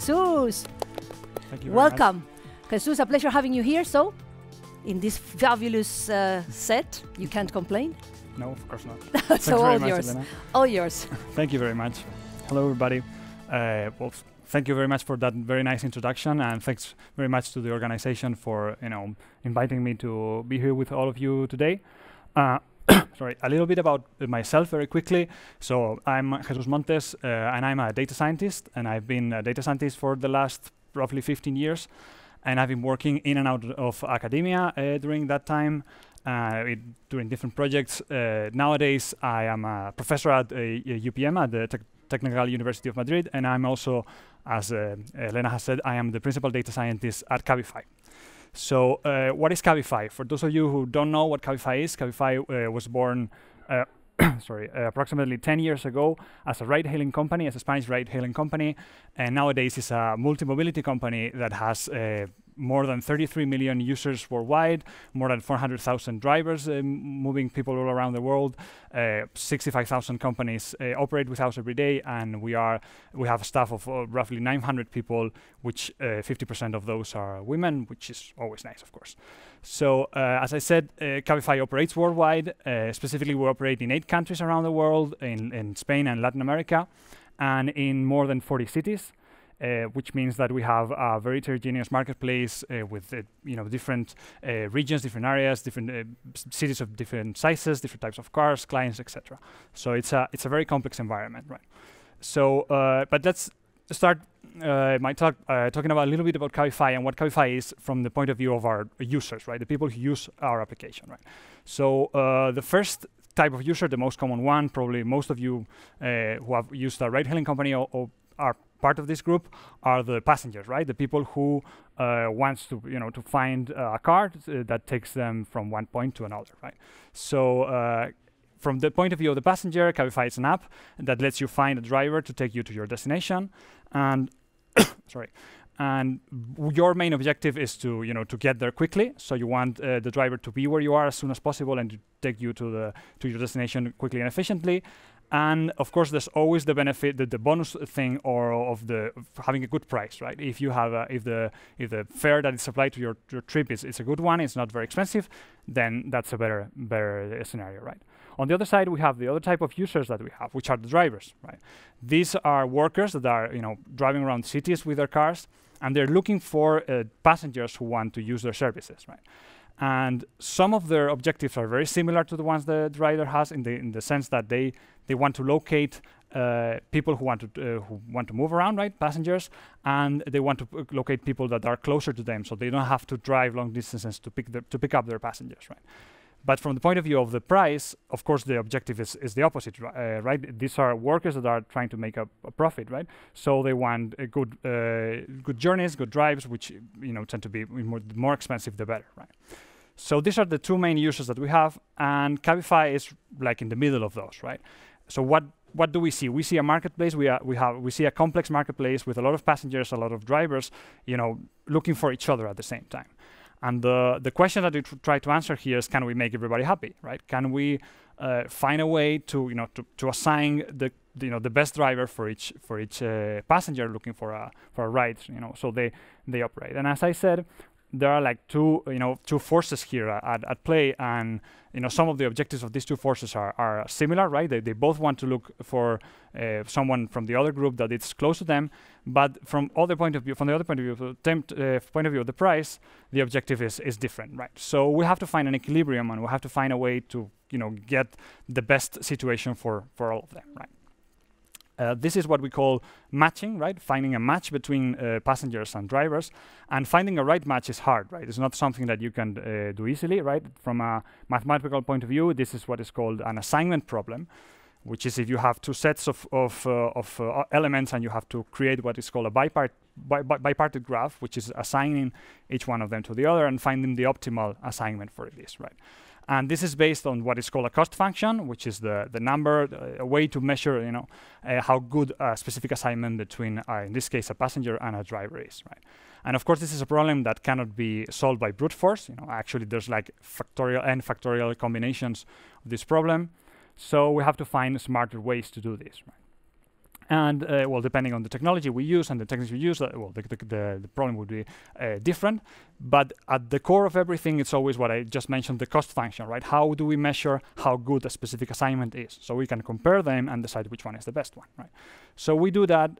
Jesus. Thank you. Welcome. Much. Jesus, a pleasure having you here. So, in this fabulous uh, set, you can't complain? No, of course not. so, all yours. all yours. thank you very much. Hello, everybody. Uh, well, thank you very much for that very nice introduction and thanks very much to the organization for you know inviting me to be here with all of you today uh, sorry, a little bit about myself very quickly. So I'm Jesus Montes, uh, and I'm a data scientist, and I've been a data scientist for the last roughly 15 years, and I've been working in and out of academia uh, during that time, uh, it, doing different projects. Uh, nowadays, I am a professor at UPM uh, at the Technical University of Madrid, and I'm also, as uh, Elena has said, I am the principal data scientist at Cabify. So uh, what is Cabify? For those of you who don't know what Cabify is, Cabify uh, was born uh, sorry, uh, approximately 10 years ago as a ride-hailing company, as a Spanish ride-hailing company, and nowadays it's a multi-mobility company that has uh, more than 33 million users worldwide, more than 400,000 drivers uh, moving people all around the world. Uh, 65,000 companies uh, operate with us every day, and we are we have a staff of uh, roughly 900 people, which 50% uh, of those are women, which is always nice, of course. So as I said, Cabify operates worldwide. specifically, we operate in eight countries around the world, in, in Spain and Latin America, and in more than 40 cities. Uh, which means that we have a very heterogeneous marketplace uh, with uh, you know different regions, different areas, different cities of different sizes, different types of cars, clients, etc. So it's a it's a very complex environment, right? So, but let's start uh, my talk uh, talking about a little bit about Cabify and what Cabify is from the point of view of our users, right? The people who use our application, right? So uh, the first type of user, the most common one, probably most of you who have used a ride-hailing company or, or are part of this group are the passengers, right? The people who uh, wants to, you know, to find a car uh, that takes them from one point to another, right? So uh, from the point of view of the passenger, Cabify is an app that lets you find a driver to take you to your destination. And sorry, and your main objective is to you know to get there quickly so you want uh, the driver to be where you are as soon as possible and to take you to the to your destination quickly and efficiently and of course there's always the benefit that the bonus thing or of the of having a good price right if you have a, if the if the fare that is applied to your, your trip is, is a good one it's not very expensive then that's a better better scenario right on the other side we have the other type of users that we have which are the drivers right these are workers that are you know driving around cities with their cars and they're looking for uh, passengers who want to use their services right and some of their objectives are very similar to the ones that Rider has in the in the sense that they they want to locate uh, people who want to uh, who want to move around, right? Passengers, and they want to uh, locate people that are closer to them, so they don't have to drive long distances to pick to pick up their passengers, right? But from the point of view of the price, of course, the objective is, is the opposite, uh, right? These are workers that are trying to make a, a profit, right? So they want good uh, good journeys, good drives, which you know tend to be more, more expensive, the better, right? So these are the two main uses that we have, and Cabify is like in the middle of those, right? So what what do we see? We see a marketplace. We are, we have we see a complex marketplace with a lot of passengers, a lot of drivers, you know, looking for each other at the same time. And the the question that we tr try to answer here is, can we make everybody happy, right? Can we uh, find a way to you know to, to assign the you know the best driver for each for each uh, passenger looking for a for a ride you know so they they operate and as i said there are like two you know two forces here at, at play and you know some of the objectives of these two forces are, are similar right they, they both want to look for uh, someone from the other group that is close to them but from other point of view from the other point of view tempt, uh, point of view of the price the objective is is different right so we have to find an equilibrium and we have to find a way to you know get the best situation for for all of them right uh, this is what we call matching, right? Finding a match between uh, passengers and drivers. And finding a right match is hard, right? It's not something that you can uh, do easily, right? From a mathematical point of view, this is what is called an assignment problem, which is if you have two sets of, of, uh, of uh, elements and you have to create what is called a bipart bi bi bipartite graph, which is assigning each one of them to the other and finding the optimal assignment for this, right? And this is based on what is called a cost function, which is the, the number, a way to measure you know, uh, how good a specific assignment between, uh, in this case, a passenger and a driver is. Right? And of course, this is a problem that cannot be solved by brute force. You know, actually, there's like factorial and factorial combinations of this problem. So we have to find smarter ways to do this. Right? and uh, well depending on the technology we use and the techniques we use uh, well the, the, the, problem would be uh, different but at the core of everything it's always what i just mentioned the cost function right how do we measure how good a specific assignment is so we can compare them and decide which one is the best one right so we do that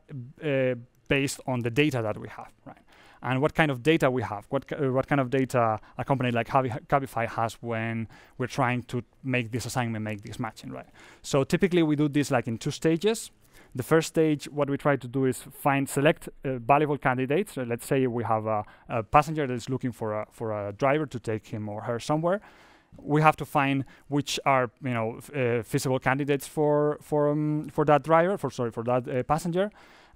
uh, based on the data that we have right and what kind of data we have, what, uh, what kind of data a company like Cabify has when we're trying to make this assignment, make this matching, right? So typically we do this like in two stages. The first stage, what we try to do is find, select uh, valuable candidates. let's say we have a, a passenger that is looking for a, for a driver to take him or her somewhere we have to find which are you know uh, feasible candidates for for um, for that driver for sorry for that uh, passenger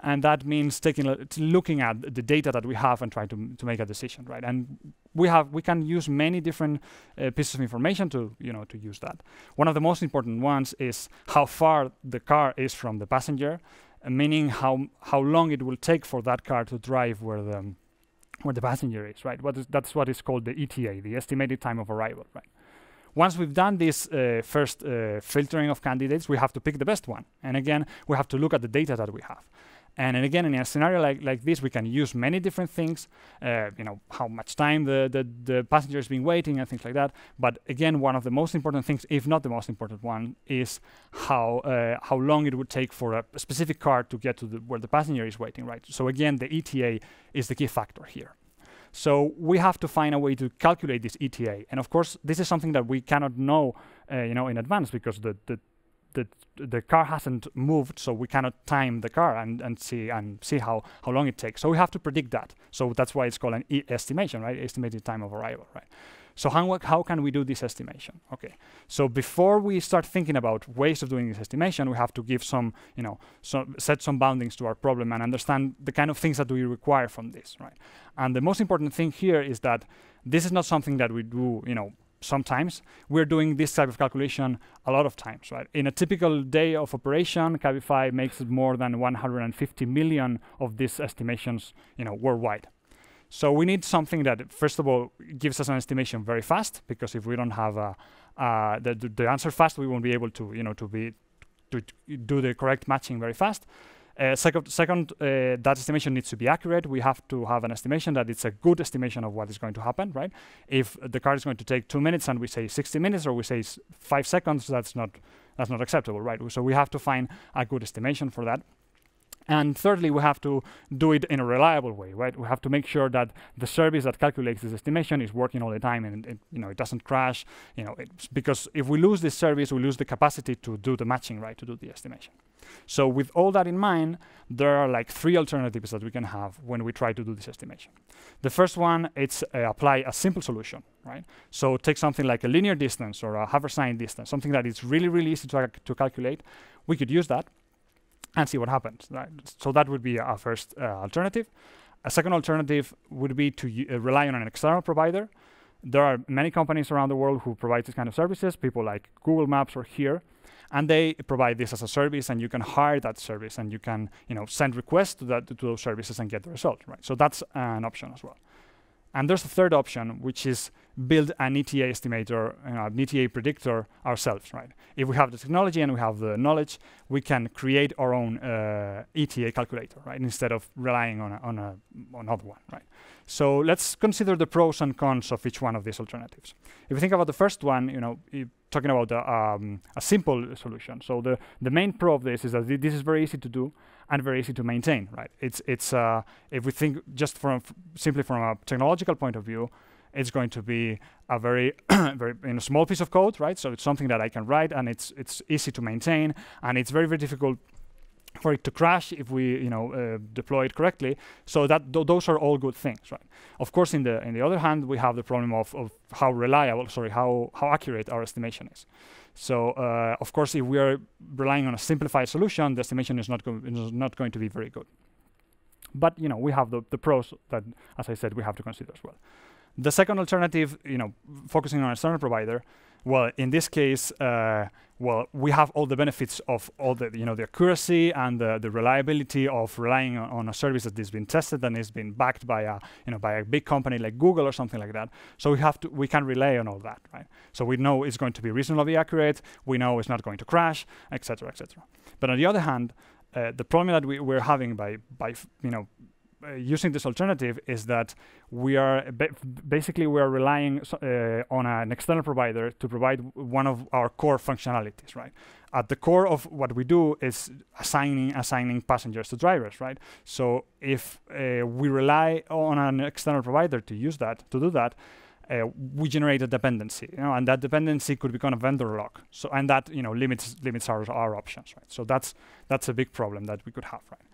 and that means taking looking at the data that we have and trying to, to make a decision right and we have we can use many different uh, pieces of information to you know to use that one of the most important ones is how far the car is from the passenger uh, meaning how how long it will take for that car to drive where the where the passenger is right what is, that's what is called the ETA the estimated time of arrival right once we've done this uh, first uh, filtering of candidates, we have to pick the best one. And again, we have to look at the data that we have. And, and, again, in a scenario like, like this, we can use many different things, uh, you know, how much time the, the, the passenger has been waiting and things like that. But again, one of the most important things, if not the most important one, is how, uh, how long it would take for a, specific car to get to the where the passenger is waiting, right? So again, the ETA is the key factor here. So we have to find a way to calculate this ETA. And of course, this is something that we cannot know, uh, you know, in advance because the, the the the car hasn't moved, so we cannot time the car and, and see and see how, how long it takes. So we have to predict that. So that's why it's called an e estimation, right? Estimated time of arrival, right? So how, how can we do this estimation? Okay, so before we start thinking about ways of doing this estimation, we have to give some, you know, so set some boundings to our problem and understand the kind of things that we require from this, right? And the most important thing here is that this is not something that we do, you know, sometimes. We're doing this type of calculation a lot of times, right? In a typical day of operation, Cabify makes more than 150 million of these estimations, you know, worldwide. So we need something that, first of all, gives us an estimation very fast, because if we don't have a, uh, the, the answer fast, we won't be able to, you know, to be to do the correct matching very fast. Uh, second, second uh, that estimation needs to be accurate. We have to have an estimation that it's a good estimation of what is going to happen, right? If the card is going to take two minutes and we say 60 minutes or we say five seconds, that's not that's not acceptable, right? So we have to find a good estimation for that. And thirdly, we have to do it in a reliable way, right? We have to make sure that the service that calculates this estimation is working all the time and it, you know it doesn't crash. You know, because if we lose this service, we lose the capacity to do the matching, right? To do the estimation. So with all that in mind, there are like three alternatives that we can have when we try to do this estimation. The first one, it's uh, apply a simple solution, right? So take something like a linear distance or a Haversine distance, something that is really, really easy to, uh, to calculate. We could use that and see what happens. Right? So that would be our first uh, alternative. A second alternative would be to uh, rely on an external provider. There are many companies around the world who provide this kind of services, people like Google Maps or here, and they provide this as a service and you can hire that service and you can you know, send requests to, that, to those services and get the result. Right? So that's an option as well. And there's a third option, which is build an ETA estimator, you know, an ETA predictor ourselves, right? If we have the technology and we have the knowledge, we can create our own uh, ETA calculator, right? Instead of relying on, a, on a, another one, right? So let's consider the pros and cons of each one of these alternatives. If we think about the first one, you know, talking about a, uh, um, a, simple solution. So the, the main pro of this is that th this is very easy to do and very easy to maintain, right? It's, it's uh, if we think just from simply from a technological point of view, it's going to be a very, very in a small piece of code, right? So it's something that I can write and it's, it's easy to maintain and it's very, very difficult for it to crash if we you know uh, deploy it correctly so that th those are all good things right of course in the in the other hand we have the problem of, of how reliable sorry how how accurate our estimation is so uh, of course if we are relying on a simplified solution the estimation is not is not going to be very good but you know we have the, the pros that as i said we have to consider as well the second alternative you know focusing on external provider well, in this case, uh, well, we have all the benefits of all the, you know, the accuracy and the, the reliability of relying on, a service that has been tested and has been backed by a, you know, by a big company like Google or something like that. So we have to, we can rely on all that, right? So we know it's going to be reasonably accurate. We know it's not going to crash, etc., etc. But on the other hand, uh, the problem that we, we're having by, by, you know, uh, using this alternative is that we are ba basically we are relying uh, on an external provider to provide one of our core functionalities, right? At the core of what we do is assigning assigning passengers to drivers, right? So if uh, we rely on an external provider to use that to do that, uh, we generate a dependency, you know, and that dependency could become a vendor lock. So and that you know limits limits our our options, right? So that's that's a big problem that we could have, right?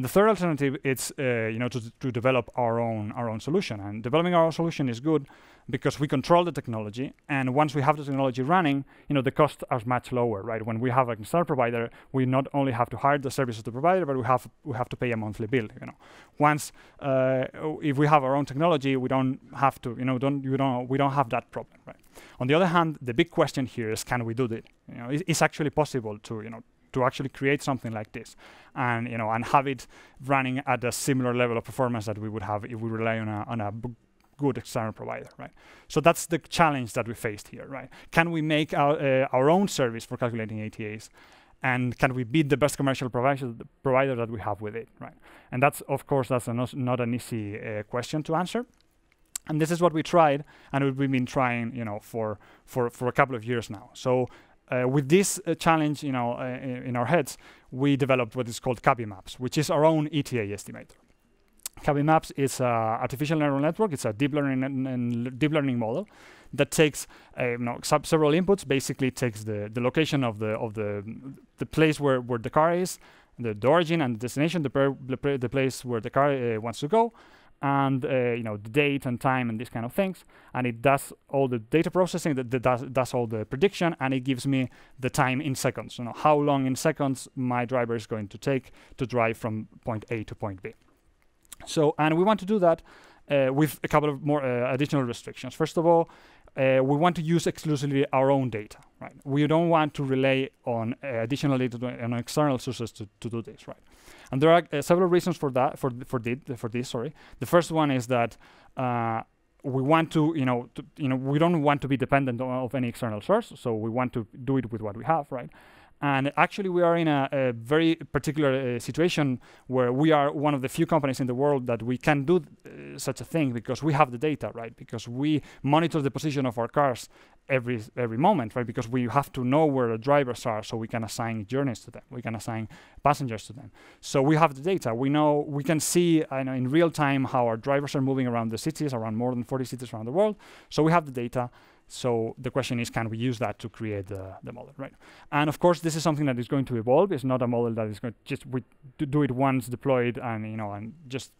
The third alternative it's uh, you know to, to develop our own our own solution, and developing our own solution is good because we control the technology, and once we have the technology running, you know the costs are much lower, right? When we have a cloud provider, we not only have to hire the services of the provider, but we have we have to pay a monthly bill. You know, once uh, if we have our own technology, we don't have to you know don't you don't we don't have that problem, right? On the other hand, the big question here is can we do it? You know, it's actually possible to you know to actually create something like this and you know and have it running at a similar level of performance that we would have if we rely on a, on a good external provider, right? So that's the challenge that we faced here, right? Can we make our, uh, our own service for calculating ATAs? And can we beat the best commercial provider, provider that we have with it, right? And that's, of course, that's not, not an easy uh, question to answer. And this is what we tried, and we've been trying, you know, for, for, for a couple of years now. So uh, with this uh, challenge uh, in our, in our heads, we developed what is called CABI Maps, which is our own ETA estimator. CABI Maps is an artificial neural network. It's a deep learning and deep learning model that takes uh, you know, several inputs. Basically, takes the, the location of the of the the place where, where the car is, the, the origin and the destination, the, the, place where the car uh, wants to go, and uh, you know the date and time and these kind of things and it does all the data processing that, that does, does all the prediction and it gives me the time in seconds you know how long in seconds my driver is going to take to drive from point a to point b so and we want to do that uh, with a couple of more uh, additional restrictions first of all uh, we want to use exclusively our own data right? We don't want to rely on uh, additional data and external sources to, to do this, right? And there are uh, several reasons for that, for for, did, for this, sorry. The first one is that uh, we want to, you know, to, you know, we don't want to be dependent on, of any external source, so we want to do it with what we have, right? And actually, we are in a, a very particular uh, situation where we are one of the few companies in the world that we can do uh, such a thing because we have the data, right? Because we monitor the position of our cars every every moment, right? Because we have to know where the drivers are, so we can assign journeys to them, we can assign passengers to them. So we have the data. We know we can see I know, in real time how our drivers are moving around the cities, around more than 40 cities around the world. So we have the data so the question is, can we use that to create the, the model, right? And of course, this is something that is going to evolve. It's not a model that is going to just we do it once, deployed, and you know, and just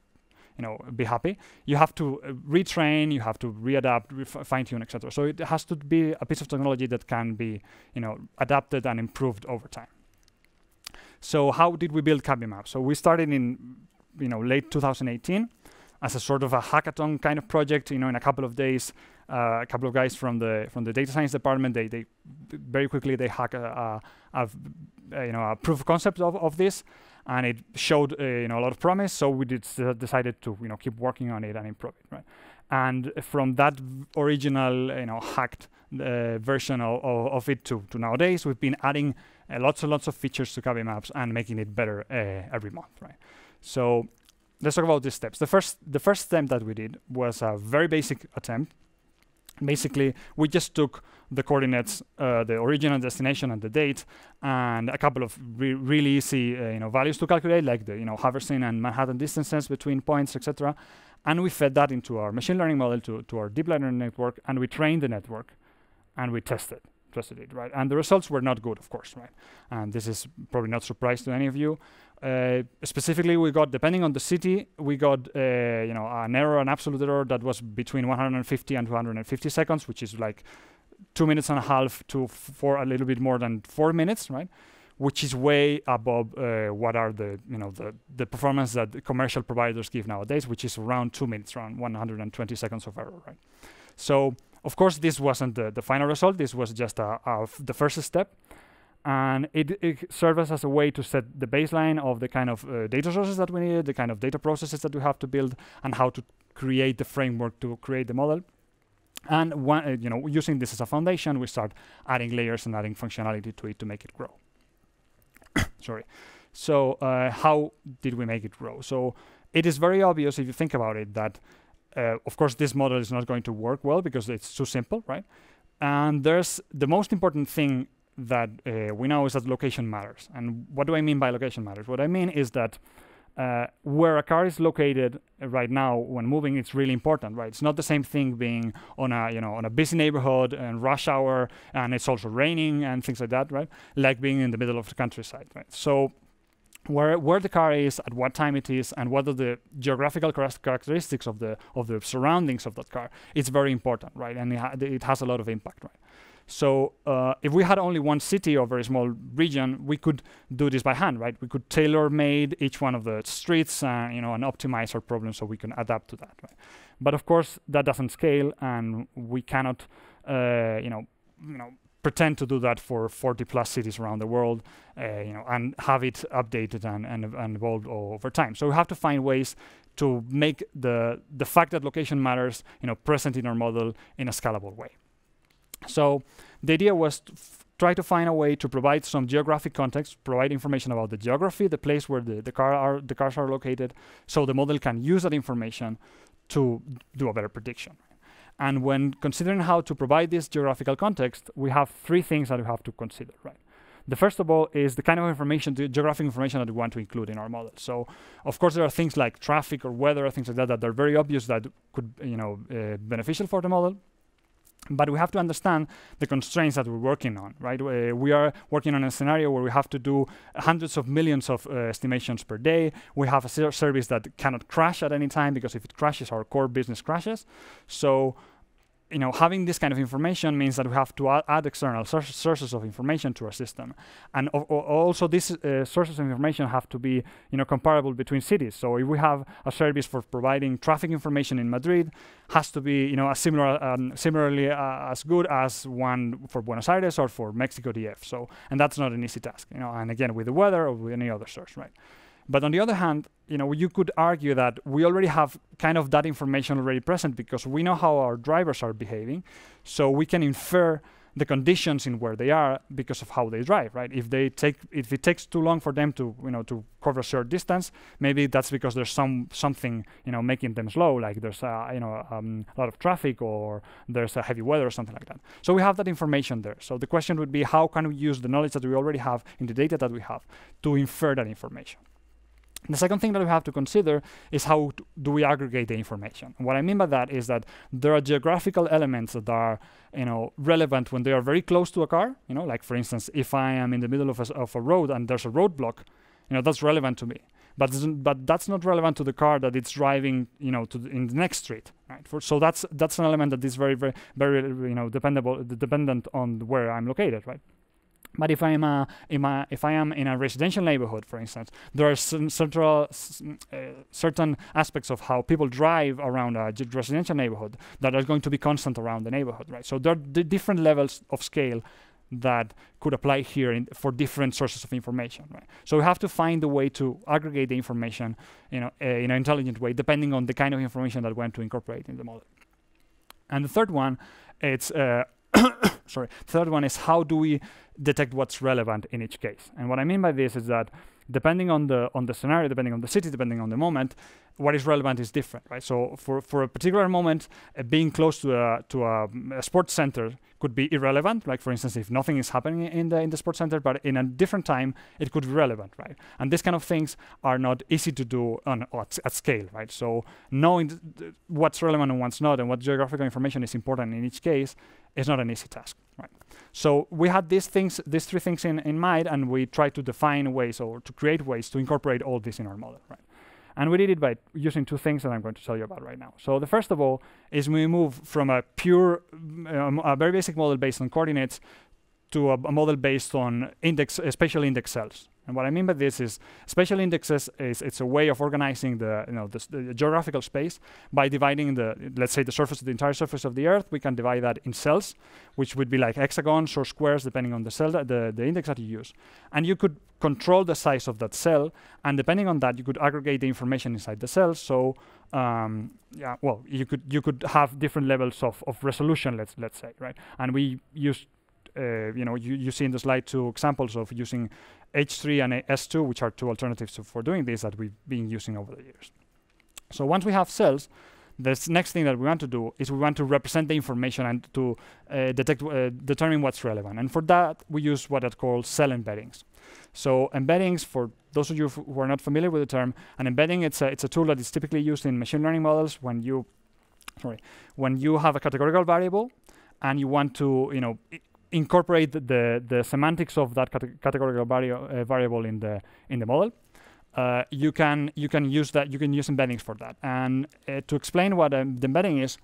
you know, be happy. You have to uh, retrain, you have to readapt, fine tune, etc. So it has to be a piece of technology that can be, you know, adapted and improved over time. So how did we build Maps? So we started in, you know, late 2018 as a sort of a hackathon kind of project, you know, in a couple of days, uh, a couple of guys from the from the data science department. They they very quickly they hack a, a, a, you know a proof of concept of, of this, and it showed uh, you know a lot of promise. So we did, uh, decided to you know keep working on it and improve it, right? And from that original you know hacked uh, version of, of, of, it to, to nowadays, we've been adding uh, lots and lots of features to Kabi Maps and making it better uh, every month, right? So let's talk about these steps. The first the first step that we did was a very basic attempt basically we just took the coordinates, uh, the origin and destination and the date, and a couple of re really easy uh, you know values to calculate, like the you know Haversing and Manhattan distances between points, etc. And we fed that into our machine learning model to, to our deep learning network, and we trained the network, and we tested trusted it, right? And the results were not good, of course, right? And this is probably not surprise to any of you. Uh, specifically, we got, depending on the city, we got, uh, you know, an error, an absolute error that was between 150 and 250 seconds, which is like two minutes and a half to four, a little bit more than four minutes, right? Which is way above uh, what are the, you know, the, the performance that the commercial providers give nowadays, which is around two minutes, around 120 seconds of error, right? So of course, this wasn't the, the final result. This was just a, a f- the first step. And it, it serves as a way to set the baseline of the kind of uh, data sources that we needed, the kind of data processes that we have to build, and how to create the framework to create the model. And one, uh, you know, using this as a foundation, we start adding layers and adding functionality to it to make it grow. Sorry. So uh, how did we make it grow? So it is very obvious if you think about it that uh, of course, this model is not going to work well because it's too simple, right? And there's the most important thing that uh, we know is that location matters. And what do I mean by location matters? What I mean is that uh, where a car is located right now when moving, it's really important, right? It's not the same thing being on a you know on a busy neighborhood and rush hour, and it's also raining and things like that, right? Like being in the middle of the countryside, right? So where where the car is, at what time it is, and what are the geographical characteristics of the of the surroundings of that car. It's very important, right? And it, ha it has a lot of impact, right? So uh, if we had only one city or very small region, we could do this by hand, right? We could tailor made each one of the streets, uh, you know, and optimize our problem so we can adapt to that. Right? But of course, that doesn't scale, and we cannot, uh, you know, you know pretend to do that for 40 plus cities around the world, uh, you know, and have it updated and, and, and evolved over time. So we have to find ways to make the, the fact that location matters, you know, present in our model in a scalable way. So the idea was to try to find a way to provide some geographic context, provide information about the geography, the place where the, the, car are, the cars are located, so the model can use that information to do a better prediction. And when considering how to provide this geographical context, we have three things that we have to consider, right? The first of all is the kind of information, the geographic information that we want to include in our model. So, of course, there are things like traffic or weather, or things like that, that are very obvious that could, you know, uh, beneficial for the model but we have to understand the constraints that we're working on, right? Uh, we are working on a scenario where we have to do hundreds of millions of uh, estimations per day. We have a service that cannot crash at any time because if it crashes, our core business crashes. So you know, having this kind of information means that we have to add, external sources of information to our system, and also these uh, sources of information have to be, you know, comparable between cities. So if we have a service for providing traffic information in Madrid, has to be, you know, as similar, um, similarly uh, as good as one for Buenos Aires or for Mexico DF. So, and that's not an easy task, you know. And again, with the weather or with any other source, right? But on the other hand, you know, you could argue that we already have kind of that information already present because we know how our drivers are behaving, so we can infer the conditions in where they are because of how they drive, right? If they take, if it takes too long for them to, you know, to cover a short distance, maybe that's because there's some something, you know, making them slow, like there's, a, you know, um, a lot of traffic or there's a heavy weather or something like that. So we have that information there. So the question would be, how can we use the knowledge that we already have in the data that we have to infer that information? The second thing that we have to consider is how do we aggregate the information. what I mean by that is that there are geographical elements that are, you know, relevant when they are very close to a car. You know, like for instance, if I am in the middle of a, of a road and there's a roadblock, you know, that's relevant to me. But but that's not relevant to the car that it's driving, you know, to the, in the next street, right? For, so that's that's an element that is very very very you know dependable dependent on where I'm located, right? But if I'm a, a, if I am in a residential neighborhood, for instance, there are some central, uh, certain aspects of how people drive around a residential neighborhood that are going to be constant around the neighborhood, right? So there are different levels of scale that could apply here in, for different sources of information, right? So we have to find a way to aggregate the information, you know, uh, in an intelligent way, depending on the kind of information that we want to incorporate in the model. And the third one, it's uh, sorry, third one is how do we detect what's relevant in each case. And what I mean by this is that depending on the on the scenario, depending on the city, depending on the moment, what is relevant is different, right? So for for a particular moment, uh, being close to a to a, mm, a, sports center could be irrelevant. Like for instance, if nothing is happening in the in the sports center, but in a different time, it could be relevant, right? And these kind of things are not easy to do on at, at scale, right? So knowing what's relevant and what's not, and what geographical information is important in each case, is not an easy task. Right. So we had these things, these three things in, in mind, and we tried to define ways or to create ways to incorporate all this in our model. Right. And we did it by using two things that I'm going to tell you about right now. So the first of all is we move from a pure, um, a very basic model based on coordinates to a, a model based on index, uh, spatial index cells. And what I mean by this is spatial indexes is it's a way of organizing the you know the, the, geographical space by dividing the let's say the surface the entire surface of the Earth. We can divide that in cells, which would be like hexagons or squares depending on the cell the the index that you use. And you could control the size of that cell, and depending on that, you could aggregate the information inside the cell. So um, yeah, well, you could you could have different levels of, of resolution. Let's let's say right, and we use uh, you know, you, you see in the slide two examples of using H3 and S2, which are two alternatives for doing this that we've been using over the years. So once we have cells, the next thing that we want to do is we want to represent the information and to uh, detect, uh, determine what's relevant. And for that, we use what are called cell embeddings. So embeddings, for those of you who are not familiar with the term, an embedding it's a, it's a tool that is typically used in machine learning models when you, sorry, when you have a categorical variable and you want to, you know, incorporate the, the semantics of that cate categorical vario uh, variable in the in the model. Uh, you can you can use that you can use embeddings for that. And uh, to explain what um, the embedding is,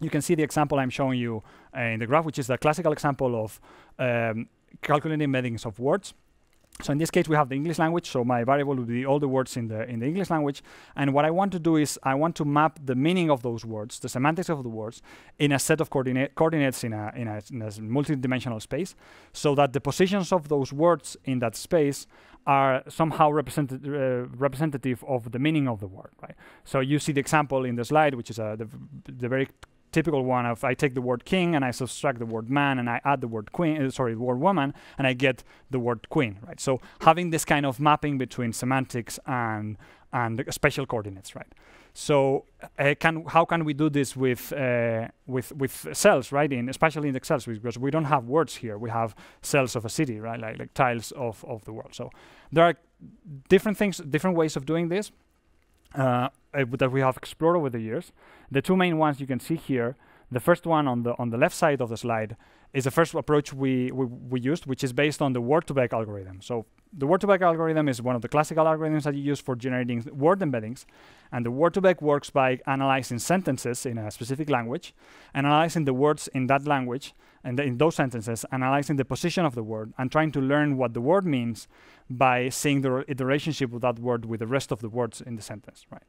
you can see the example I'm showing you uh, in the graph, which is the classical example of um, calculating embeddings of words. So in this case, we have the English language. So my variable would be all the words in the in the English language. And what I want to do is I want to map the meaning of those words, the semantics of the words, in a set of coordinate coordinates in a in a, in a multi-dimensional space, so that the positions of those words in that space are somehow represented, uh, representative of the meaning of the word, right? So you see the example in the slide, which is uh, the, the very typical one of I take the word king and I subtract the word man and I add the word queen, uh, sorry, the word woman, and I get the word queen, right? So having this kind of mapping between semantics and and spatial coordinates, right? So uh, can, how can we do this with uh, with with cells, right? In especially in the cells, because we don't have words here. We have cells of a city, right? Like like tiles of of the world. So there are different things, different ways of doing this uh, eh, that we have explored over the years. The two main ones you can see here. The first one on the on the left side of the slide is the first approach we, we, we used, which is based on the word-to-back algorithm. So the word-to-back algorithm is one of the classical algorithms that you use for generating word embeddings. And the word-to-back works by analyzing sentences in a specific language, analyzing the words in that language, and in those sentences, analyzing the position of the word and trying to learn what the word means by seeing the, the relationship of that word with the rest of the words in the sentence, right?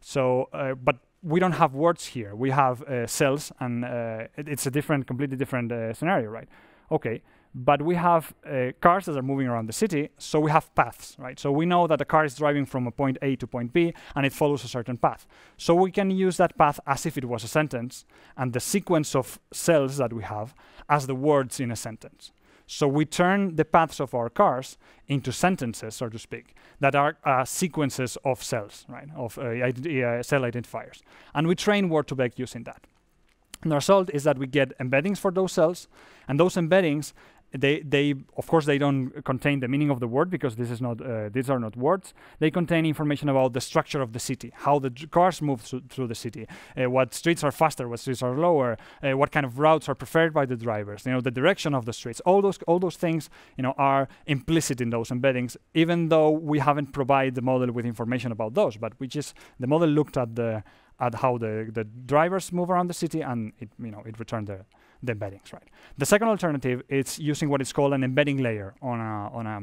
So, uh, but we don't have words here. We have uh, cells, and uh, it, it's a different, completely different uh, scenario, right? Okay, but we have uh, cars that are moving around the city, so we have paths, right? So we know that a car is driving from a point A to point B, and it follows a certain path. So we can use that path as if it was a sentence, and the sequence of cells that we have as the words in a sentence. So we turn the paths of our cars into sentences, so to speak, that are uh, sequences of cells, right? Of uh, uh cell identifiers, and we train word-to-back using that. And the result is that we get embeddings for those cells, and those embeddings they they of course they don't contain the meaning of the word because this is not uh, these are not words they contain information about the structure of the city how the cars move through, through the city uh, what streets are faster what streets are lower uh, what kind of routes are preferred by the drivers you know the direction of the streets all those all those things you know are implicit in those embeddings even though we haven't provided the model with information about those but we just the model looked at the at how the the drivers move around the city and it you know it returned there the embeddings, right? The second alternative is using what is called an embedding layer on a, on a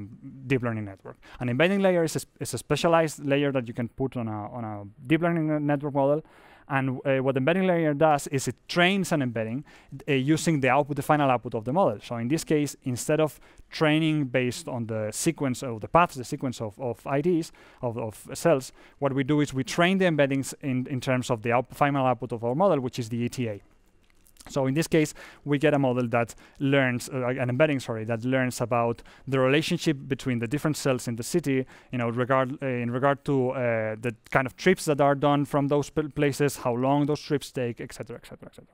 deep learning network. An embedding layer is a, is a specialized layer that you can put on a, on a deep learning uh, network model and uh, what the embedding layer does is it trains an embedding uh, using the output, the final output of the model. So in this case, instead of training based on the sequence of the paths, the sequence of, of IDs, of, of cells, what we do is we train the embeddings in, in terms of the out final output of our model, which is the ETA. So in this case, we get a model that learns, uh, an embedding, sorry, that learns about the relationship between the different cells in the city, you know, regard, uh, in regard to uh, the kind of trips that are done from those places, how long those trips take, etc., etc., etc.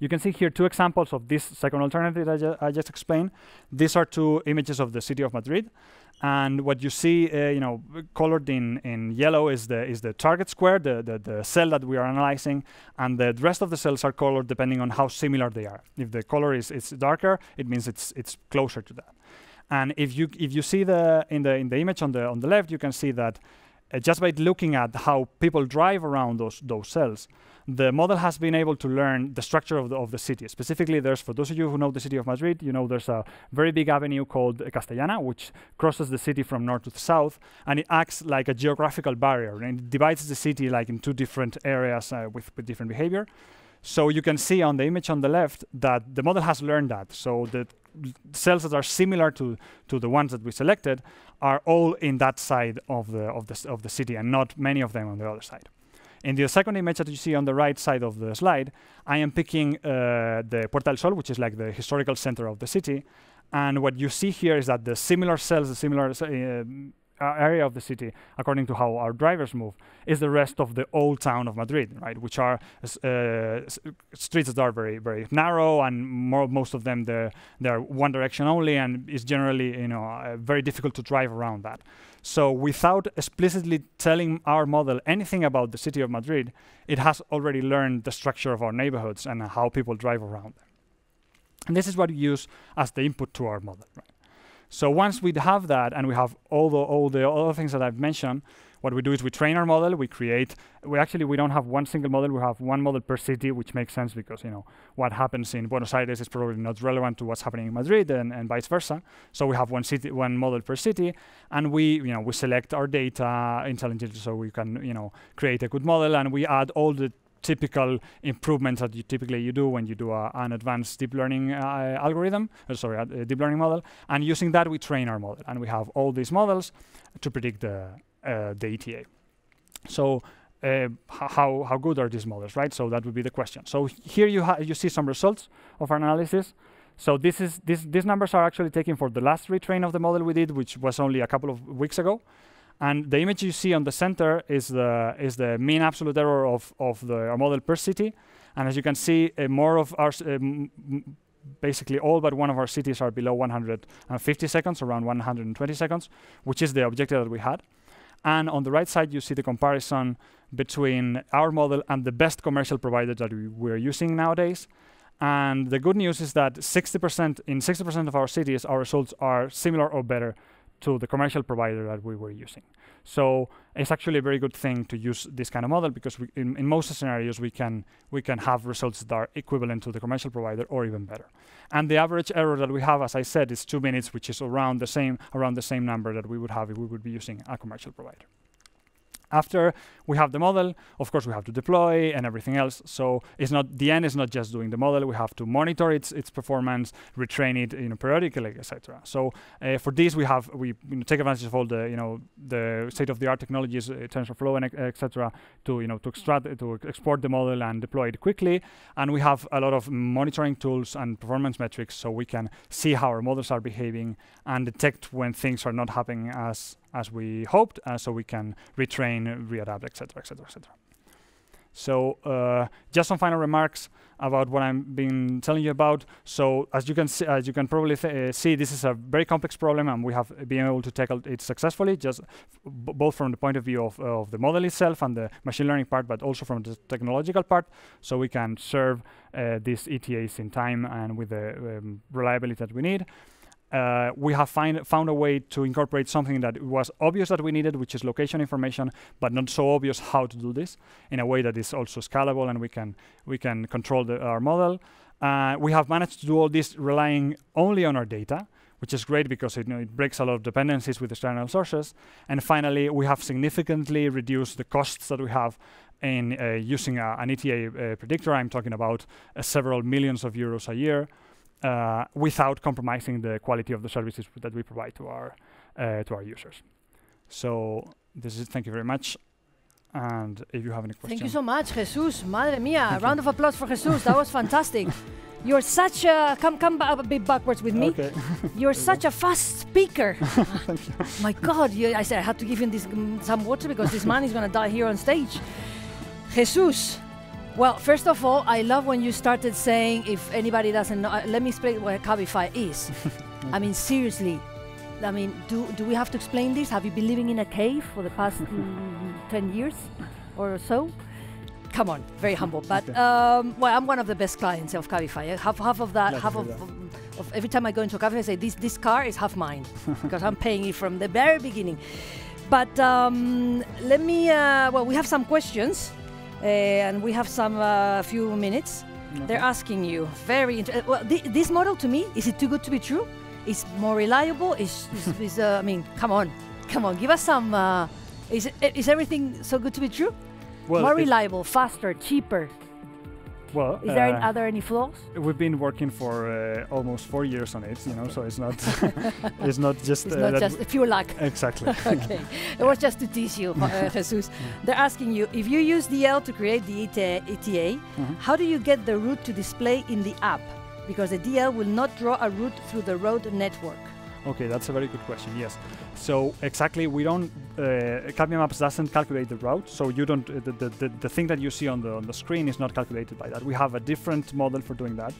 You can see here two examples of this second alternative that I, ju I just explained. These are two images of the city of Madrid and what you see uh, you know colored in in yellow is the is the target square the, the, the cell that we are analyzing and the rest of the cells are colored depending on how similar they are if the color is it's darker it means it's it's closer to that and if you if you see the in the in the image on the on the left you can see that uh, just by looking at how people drive around those, those cells, the model has been able to learn the structure of the, of the city. Specifically, there's, for those of you who know the city of Madrid, you know there's a very big avenue called Castellana, which crosses the city from north to south, and it acts like a geographical barrier, and it divides the city like in two different areas uh, with, with different behavior. So you can see on the image on the left that the model has learned that. So the cells that are similar to to the ones that we selected are all in that side of the of the of the city, and not many of them on the other side. In the second image that you see on the right side of the slide, I am picking uh, the Puerta del Sol, which is like the historical center of the city. And what you see here is that the similar cells, the similar uh, uh, area of the city, according to how our drivers move, is the rest of the old town of Madrid, right? Which are uh, streets that are very, very narrow, and more, most of them they're, they're one direction only, and it's generally, you know, uh, very difficult to drive around that. So without explicitly telling our model anything about the city of Madrid, it has already learned the structure of our neighborhoods and how people drive around them. And this is what we use as the input to our model. Right? So once we have that and we have all the, all the other things that I've mentioned, what we do is we train our model, we create, we actually, we don't have one single model, we have one model per city, which makes sense because, you know, what happens in Buenos Aires is probably not relevant to what's happening in Madrid and, and vice versa. So we have one city, one model per city, and we, you know, we select our data intelligently so we can, you know, create a good model and we add all the typical improvements that you typically you do when you do a, an advanced deep learning uh, algorithm, uh, sorry, a deep learning model, and using that we train our model, and we have all these models to predict the uh, the ETA. So. Uh, how how good are these models, right? So that would be the question. So here you you see some results of our analysis. So this is this these numbers are actually taken for the last retrain of the model we did, which was only a couple of weeks ago. And the image you see on the center is the is the mean absolute error of of the our model per city. And as you can see, uh, more of our um, basically all but one of our cities are below 150 seconds, around 120 seconds, which is the objective that we had. And on the right side, you see the comparison between our model and the best commercial provider that we, we're using nowadays. And the good news is that 60% in 60% of our cities, our results are similar or better to the commercial provider that we were using. So it's actually a very good thing to use this kind of model because we, in, in, most scenarios we can we can have results that are equivalent to the commercial provider or even better. And the average error that we have, as I said, is two minutes, which is around the same around the same number that we would have if we would be using a commercial provider after we have the model, of course, we have to deploy and everything else. So it's not the end is not just doing the model. We have to monitor its its performance, retrain it, you know, periodically, etc. So uh, for this, we have we you know, take advantage of all the you know the state eh, of the art technologies, uh, TensorFlow and etc. to you know to extract to export the model and deploy it quickly. And we have a lot of monitoring tools and performance metrics, so we can see how our models are behaving and detect when things are not happening as as we hoped, uh, so we can retrain, readapt, etc., etc., etc. So uh, just some final remarks about what I've been telling you about. So as you can see, as you can probably uh, see, this is a very complex problem, and we have been able to tackle it successfully, just both from the point of view of, uh, of, the model itself and the machine learning part, but also from the technological part. So we can serve uh, these ETAs in time and with the um, reliability that we need uh, we have find, found a way to incorporate something that was obvious that we needed, which is location information, but not so obvious how to do this in a way that is also scalable and we can we can control the, our model. Uh, we have managed to do all this relying only on our data, which is great because it, you know, it breaks a lot of dependencies with external sources. And finally, we have significantly reduced the costs that we have in uh, using uh, a, an uh, ETA predictor. I'm talking about uh, several millions of euros a year uh, without compromising the quality of the services that we provide to our uh, to our users. So this is thank you very much. And if you have any questions, thank you so much, Jesus. Madre mía! Thank round you. of applause for Jesus. that was fantastic. You're such a come come a bit backwards with me. Okay. You're such a fast speaker. thank you. My God! You, I said I had to give him this mm, some water because this man is gonna die here on stage. Jesus. Well, first of all, I love when you started saying if anybody doesn't know, uh, let me explain what a Cabify is. I mean, seriously. I mean, do, do we have to explain this? Have you been living in a cave for the past mm, 10 years or so? Come on, very humble. But, um, well, I'm one of the best clients of Cabify. Uh, half, half of that, Let's half of, that. of, every time I go into a cafe, I say, this, this car is half mine because I'm paying it from the very beginning. But um, let me, uh, well, we have some questions. Eh, and we have some uh, few minutes. Okay. Mhm. They're asking you very. Inter- eh, well, th this model to me is it too good to be true? It's more reliable. It's, it's, it's uh, I mean, come on, come on, give us some. Uh, is eh, is everything so good to be true? Well, more reliable, faster, cheaper. Well, is there uh, any any flaws? We've been working for uh, almost four years on it, you know, so it's not it's not just it's uh, not just pure luck. Exactly. okay, it was just to tease you, uh, Jesus. Mm. They're asking you if you use DL to create the ETA, ETA mm -hmm. how do you get the route to display in the app? Because the DL will not draw a route through the road network. Okay, that's a very good question, yes. So exactly, we don't, uh, Cadmium Maps doesn't calculate the route, so you don't, uh, the, the, the, thing that you see on the, on the screen is not calculated by that. We have a different model for doing that.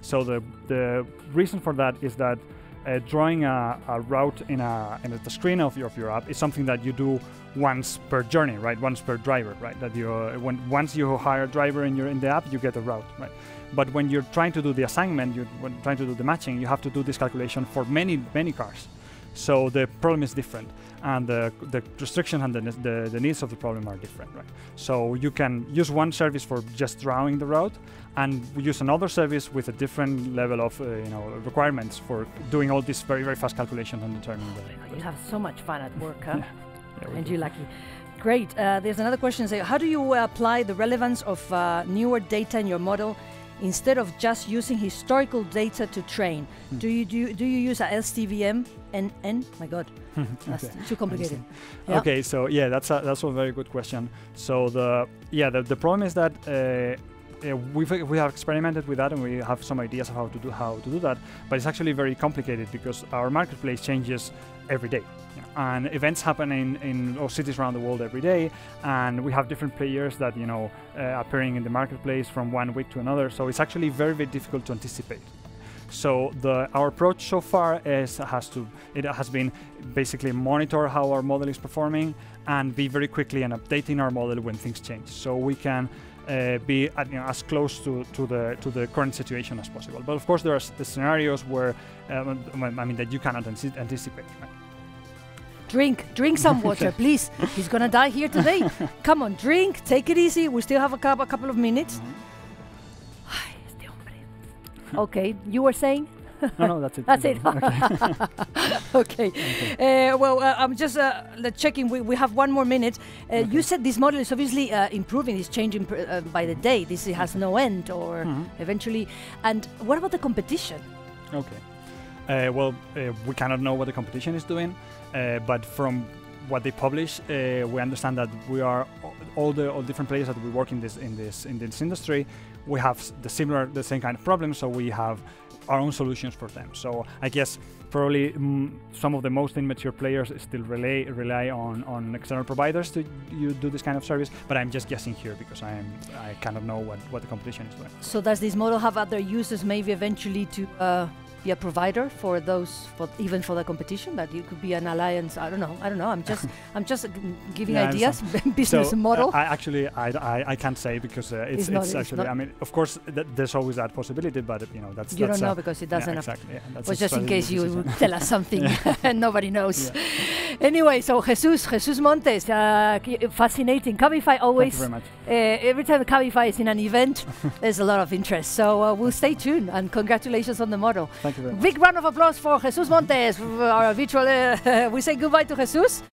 So the, the reason for that is that uh, drawing a, a, route in, a, in the screen of your, of your app is something that you do once per journey, right? Once per driver, right? That you, uh, when, once you hire a driver in, your, in the app, you get a route, right? But when you're trying to do the assignment, you're trying to do the matching, you have to do this calculation for many, many cars. So the problem is different, and the, the restrictions and the, the, the, needs of the problem are different, right? So you can use one service for just drawing the route, and use another service with a different level of uh, you know requirements for doing all these very very fast calculations and determining. The you have so much fun at work, huh? yeah. Yeah, and you're lucky. Great. Uh, there's another question. Say, how do you uh, apply the relevance of uh, newer data in your model instead of just using historical data to train, mm. do you do, do you use a LSTM and and my God, that's okay. too complicated. Yeah. Okay, so yeah, that's a, that's a very good question. So the yeah the, the problem is that. Uh, uh, we've, we have experimented with that and we have some ideas of how to do how to do that but it's actually very complicated because our marketplace changes every day and events happen in, in all cities around the world every day and we have different players that you know uh, appearing in the marketplace from one week to another so it's actually very very difficult to anticipate so the, our approach so far is has to it has been basically monitor how our model is performing and be very quickly and updating our model when things change. So we can uh, be at, you know, as close to, to the to the current situation as possible. But of course, there are the scenarios where um, I mean that you cannot anticipate. Right? drink, drink some water, please. He's gonna die here today. Come on, drink, take it easy. We still have a, a couple of minutes. Mm-hmm. okay, you were saying? no, no, that's it. That's it. okay. okay. Uh, well, uh, I'm just uh, checking. We, we have one more minute. Eh, okay. You said this model is obviously uh, improving, It's changing uh, by the day. This has okay. no end or mm -hmm. eventually. And what about the competition? Okay. Eh, well, we cannot know what the competition is doing. Uh, but from what they publish, uh, we understand that we are all the all different players that we work in this in this in this industry. We have the similar the same kind of problems, so we have our own solutions for them. So I guess probably mm, some of the most immature players still rely rely on on external providers to you do this kind of service. But I'm just guessing here because I am I kind of know what what the competition is doing. So does this model have other uses, maybe eventually to? Uh be a provider for those, for even for the competition. That you could be an alliance. I don't know. I don't know. I'm just, I'm just giving yeah, ideas, business so, uh, model. Uh, I actually, I, I, I, can't say because uh, it's, it's, not, actually. It's I mean, of course, th there's always that possibility, but you know, that's you that's don't know uh, because it doesn't. Yeah, exactly. Yeah, just in case you tell us something and nobody knows. Anyway, so Jesus, Jesus Montes, uh, fascinating. Cabify always. Uh, every time Cabify is in an event, there's a lot of interest. So we'll stay tuned and congratulations on the model. Thank Thank you very much. Big round of applause for Jesus Montes, our virtual. Uh, we say goodbye to Jesus.